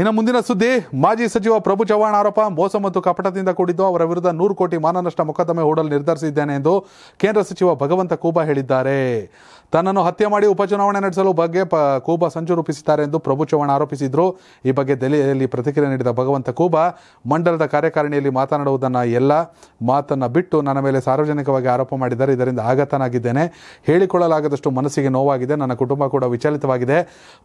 ಇನ್ನು ಮುಂದಿನ ಸುದ್ದಿ ಮಾಜಿ ಸಚಿವ ಪ್ರಭು ಚವ್ಹಾಣ್ ಆರೋಪ ಮೋಸ ಮತ್ತು ಕಪಟದಿಂದ ಕೂಡಿದ್ದು ಅವರ ವಿರುದ್ಧ ನೂರು ಕೋಟಿ ಮಾನನಷ್ಟ ಮೊಕದ್ದಮೆ ಹೂಡಲು ನಿರ್ಧರಿಸಿದ್ದೇನೆ ಎಂದು ಕೇಂದ್ರ ಸಚಿವ ಭಗವಂತ ಕೂಬಾ ಹೇಳಿದ್ದಾರೆ ತನ್ನನ್ನು ಹತ್ಯೆ ಮಾಡಿ ಉಪಚುನಾವಣೆ ನಡೆಸಲು ಬಗ್ಗೆ ಕೂಬಾ ಸಂಚು ರೂಪಿಸಿದ್ದಾರೆ ಎಂದು ಪ್ರಭು ಚವ್ಹಾಣ್ ಆರೋಪಿಸಿದ್ರು ಈ ಬಗ್ಗೆ ದೆಹಲಿಯಲ್ಲಿ ಪ್ರತಿಕ್ರಿಯೆ ನೀಡಿದ ಭಗವಂತ ಕೂಬಾ ಮಂಡಲದ ಕಾರ್ಯಕಾರಿಣಿಯಲ್ಲಿ ಮಾತನಾಡುವುದನ್ನು ಎಲ್ಲ ಮಾತನ್ನು ಬಿಟ್ಟು ನನ್ನ ಮೇಲೆ ಸಾರ್ವಜನಿಕವಾಗಿ ಆರೋಪ ಮಾಡಿದ್ದಾರೆ ಇದರಿಂದ ಆಘಾತನಾಗಿದ್ದೇನೆ ಹೇಳಿಕೊಳ್ಳಲಾಗದಷ್ಟು ಮನಸ್ಸಿಗೆ ನೋವಾಗಿದೆ ನನ್ನ ಕುಟುಂಬ ಕೂಡ ವಿಚಲಿತವಾಗಿದೆ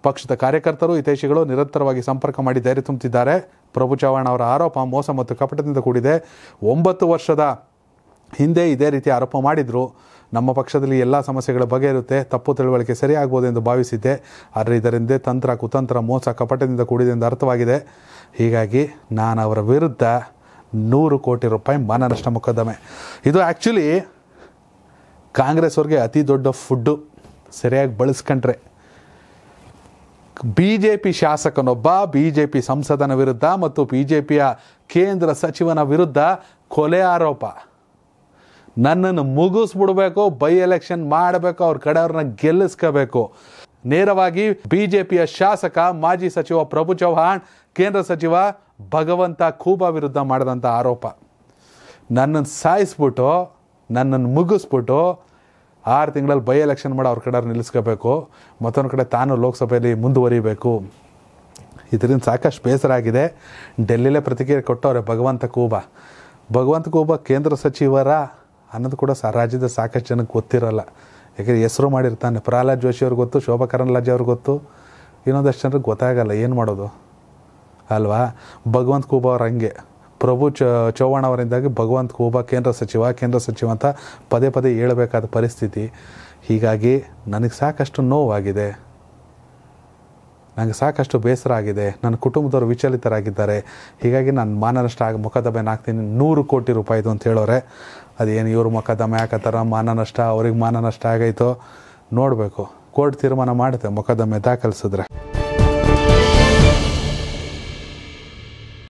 ಪಕ್ಷದ ಕಾರ್ಯಕರ್ತರು ಹಿತೈಷಿಗಳು ನಿರಂತರವಾಗಿ ಸಂಪರ್ಕ ಮಾಡಿ ಧೈರ್ಯ ತುಂಬುತ್ತಿದ್ದಾರೆ ಪ್ರಭು ಚವ್ಹಾಣ್ ಅವರ ಆರೋಪ ಮೋಸ ಮತ್ತು ಕಪಟದಿಂದ ಕೂಡಿದೆ ಒಂಬತ್ತು ವರ್ಷದ ಹಿಂದೆ ಇದೇ ರೀತಿ ಆರೋಪ ಮಾಡಿದರು ನಮ್ಮ ಪಕ್ಷದಲ್ಲಿ ಎಲ್ಲ ಸಮಸ್ಯೆಗಳ ಬಗೆ ಇರುತ್ತೆ ತಪ್ಪು ತಿಳುವಳಿಕೆ ಸರಿಯಾಗ್ಬೋದು ಎಂದು ಭಾವಿಸಿದ್ದೆ ಆದರೆ ಇದರಿಂದ ತಂತ್ರ ಕುತಂತ್ರ ಮೋಸ ಕಪಟದಿಂದ ಕೂಡಿದೆ ಎಂದು ಅರ್ಥವಾಗಿದೆ ಹೀಗಾಗಿ ನಾನು ಅವರ ವಿರುದ್ಧ ನೂರು ಕೋಟಿ ರೂಪಾಯಿ ಮಾನನಷ್ಟ ಮೊಕದ್ದಮೆ ಇದು ಆ್ಯಕ್ಚುಲಿ ಕಾಂಗ್ರೆಸ್ ಅವ್ರಿಗೆ ಅತಿ ದೊಡ್ಡ ಫುಡ್ಡು ಸರಿಯಾಗಿ ಬಳಸ್ಕೊಂಡ್ರೆ ಬಿ ಜೆ ಪಿ ಶಾಸಕನೊಬ್ಬ ಬಿ ಜೆ ಪಿ ಸಂಸದನ ವಿರುದ್ಧ ಮತ್ತು ಬಿ ಜೆ ಪಿಯ ಕೇಂದ್ರ ಸಚಿವನ ವಿರುದ್ಧ ಕೊಲೆ ಆರೋಪ ನನ್ನನ್ನು ಮುಗಿಸ್ಬಿಡ್ಬೇಕು ಬೈ ಎಲೆಕ್ಷನ್ ಮಾಡಬೇಕು ಅವ್ರ ಕಡೆಯವ್ರನ್ನ ಗೆಲ್ಲಿಸ್ಕೋಬೇಕು ನೇರವಾಗಿ ಬಿ ಜೆ ಪಿಯ ಶಾಸಕ ಮಾಜಿ ಸಚಿವ ಪ್ರಭು ಚೌಹಾಣ್ ಕೇಂದ್ರ ಸಚಿವ ಭಗವಂತ ಖೂಬಾ ವಿರುದ್ಧ ಮಾಡಿದಂಥ ಆರೋಪ ನನ್ನನ್ನು ಸಾಯಿಸ್ಬಿಟ್ಟು ನನ್ನನ್ನು ಮುಗಿಸ್ಬಿಟ್ಟು ಆರು ತಿಂಗಳಲ್ಲಿ ಬೈ ಎಲೆಕ್ಷನ್ ಮಾಡಿ ಅವ್ರ ಕಡೆ ನಿಲ್ಲಿಸ್ಕೋಬೇಕು ಮತ್ತೊಂದು ಕಡೆ ತಾನು ಲೋಕಸಭೆಯಲ್ಲಿ ಮುಂದುವರಿಬೇಕು ಇದರಿಂದ ಸಾಕಷ್ಟು ಬೇಸರ ಆಗಿದೆ ಡೆಲ್ಲಿಲೇ ಪ್ರತಿಕ್ರಿಯೆ ಕೊಟ್ಟವ್ರೆ ಭಗವಂತ ಕೂಬ ಭಗವಂತ ಕೂಬ ಕೇಂದ್ರ ಸಚಿವರ ಅನ್ನೋದು ಕೂಡ ಸ ರಾಜ್ಯದ ಸಾಕಷ್ಟು ಜನಕ್ಕೆ ಗೊತ್ತಿರಲ್ಲ ಯಾಕೆಂದರೆ ಹೆಸರು ಮಾಡಿರ್ತಾನೆ ಪ್ರಹ್ಲಾದ್ ಜೋಶಿ ಅವ್ರಿಗೆ ಗೊತ್ತು ಶೋಭಾ ಕರಂದ್ಲಾಜೆ ಅವ್ರಿಗೆ ಗೊತ್ತು ಇನ್ನೊಂದಷ್ಟು ಜನರಿಗೆ ಗೊತ್ತಾಗಲ್ಲ ಏನು ಮಾಡೋದು ಅಲ್ವಾ ಭಗವಂತ ಕೂಬ ಅವ್ರು ಹಂಗೆ ಪ್ರಭು ಚ ಚೌಹಾಣ್ ಅವರಿಂದಾಗಿ ಭಗವಂತ ಕೋಬ ಕೇಂದ್ರ ಸಚಿವ ಕೇಂದ್ರ ಸಚಿವ ಅಂತ ಪದೇ ಪದೇ ಹೇಳಬೇಕಾದ ಪರಿಸ್ಥಿತಿ ಹೀಗಾಗಿ ನನಗೆ ಸಾಕಷ್ಟು ನೋವಾಗಿದೆ ನನಗೆ ಸಾಕಷ್ಟು ಬೇಸರ ಆಗಿದೆ ನನ್ನ ಕುಟುಂಬದವರು ವಿಚಲಿತರಾಗಿದ್ದಾರೆ ಹೀಗಾಗಿ ನಾನು ಮಾನನಷ್ಟ ಆಗಿ ಮೊಕದ್ದಮೆ ಹಾಕ್ತೀನಿ ನೂರು ಕೋಟಿ ರೂಪಾಯಿದು ಅಂತ ಹೇಳೋರೆ ಅದೇನು ಇವರು ಮೊಕದ್ದಮೆ ಹಾಕತ್ತಾರ ಮಾನನಷ್ಟ ಅವ್ರಿಗೆ ಮಾನನಷ್ಟ ಆಗೈತೋ ನೋಡಬೇಕು ಕೋರ್ಟ್ ತೀರ್ಮಾನ ಮಾಡುತ್ತೆ ಮೊಕದ್ದಮೆ ದಾಖಲಿಸಿದ್ರೆ